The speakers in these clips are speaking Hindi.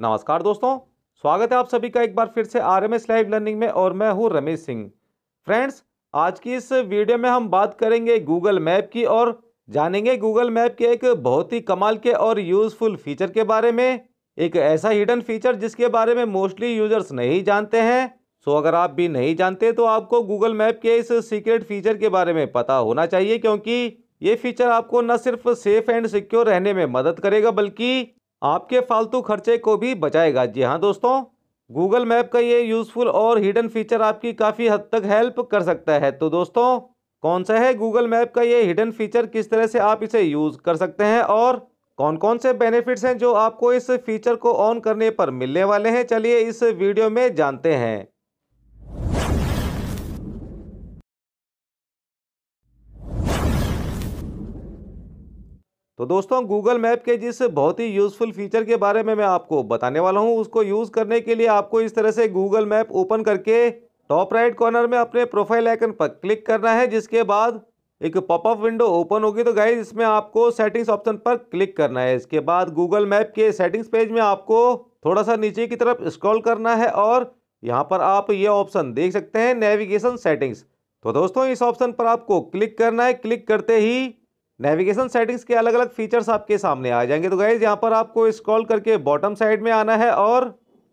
नमस्कार दोस्तों स्वागत है आप सभी का एक बार फिर से R M S live learning में और मैं हूं रमेश सिंह फ्रेंड्स आज की इस वीडियो में हम बात करेंगे गूगल मैप की और जानेंगे गूगल मैप के एक बहुत ही कमाल के और यूज़फुल फीचर के बारे में एक ऐसा हिडन फीचर जिसके बारे में मोस्टली यूजर्स नहीं जानते हैं सो अगर आप भी नहीं जानते तो आपको गूगल मैप के इस सीक्रेट फीचर के बारे में पता होना चाहिए क्योंकि ये फीचर आपको न सिर्फ सेफ एंड सिक्योर रहने में मदद करेगा बल्कि आपके फालतू खर्चे को भी बचाएगा जी हाँ दोस्तों गूगल मैप का ये यूज़फुल और हिडन फीचर आपकी काफ़ी हद तक हेल्प कर सकता है तो दोस्तों कौन सा है गूगल मैप का ये हिडन फीचर किस तरह से आप इसे यूज़ कर सकते हैं और कौन कौन से बेनिफिट्स हैं जो आपको इस फीचर को ऑन करने पर मिलने वाले हैं चलिए इस वीडियो में जानते हैं तो दोस्तों गूगल मैप के जिस बहुत ही यूज़फुल फीचर के बारे में मैं आपको बताने वाला हूं उसको यूज़ करने के लिए आपको इस तरह से गूगल मैप ओपन करके टॉप राइट कॉर्नर में अपने प्रोफाइल आइकन पर क्लिक करना है जिसके बाद एक पॉपअप विंडो ओपन होगी तो गाइज इसमें आपको सेटिंग्स ऑप्शन पर क्लिक करना है इसके बाद गूगल मैप के सेटिंग्स पेज में आपको थोड़ा सा नीचे की तरफ स्क्रॉल करना है और यहाँ पर आप ये ऑप्शन देख सकते हैं नेविगेशन सेटिंग्स तो दोस्तों इस ऑप्शन पर आपको क्लिक करना है क्लिक करते ही नेविगेशन सेटिंग्स के अलग अलग फीचर्स आपके सामने आ जाएंगे तो गाइज यहाँ पर आपको स्क्रॉल करके बॉटम साइड में आना है और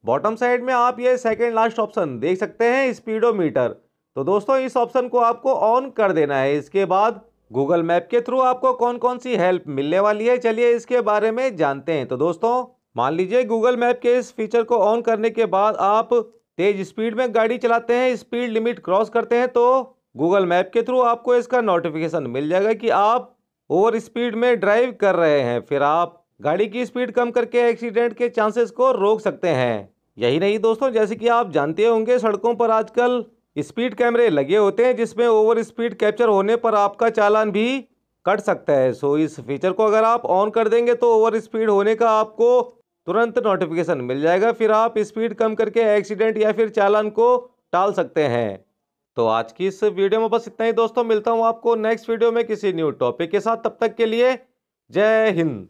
बॉटम साइड में आप ये सेकेंड लास्ट ऑप्शन देख सकते हैं स्पीडोमीटर तो दोस्तों इस ऑप्शन को आपको ऑन कर देना है इसके बाद गूगल मैप के थ्रू आपको कौन कौन सी हेल्प मिलने वाली है चलिए इसके बारे में जानते हैं तो दोस्तों मान लीजिए गूगल मैप के इस फीचर को ऑन करने के बाद आप तेज स्पीड में गाड़ी चलाते हैं स्पीड लिमिट क्रॉस करते हैं तो गूगल मैप के थ्रू आपको इसका नोटिफिकेशन मिल जाएगा कि आप ओवर स्पीड में ड्राइव कर रहे हैं फिर आप गाड़ी की स्पीड कम करके एक्सीडेंट के चांसेस को रोक सकते हैं यही नहीं दोस्तों जैसे कि आप जानते होंगे सड़कों पर आजकल स्पीड कैमरे लगे होते हैं जिसमें ओवर स्पीड कैप्चर होने पर आपका चालान भी कट सकता है सो इस फीचर को अगर आप ऑन कर देंगे तो ओवर स्पीड होने का आपको तुरंत नोटिफिकेशन मिल जाएगा फिर आप स्पीड कम करके एक्सीडेंट या फिर चालान को टाल सकते हैं तो आज की इस वीडियो में बस इतना ही दोस्तों मिलता हूँ आपको नेक्स्ट वीडियो में किसी न्यू टॉपिक के साथ तब तक के लिए जय हिंद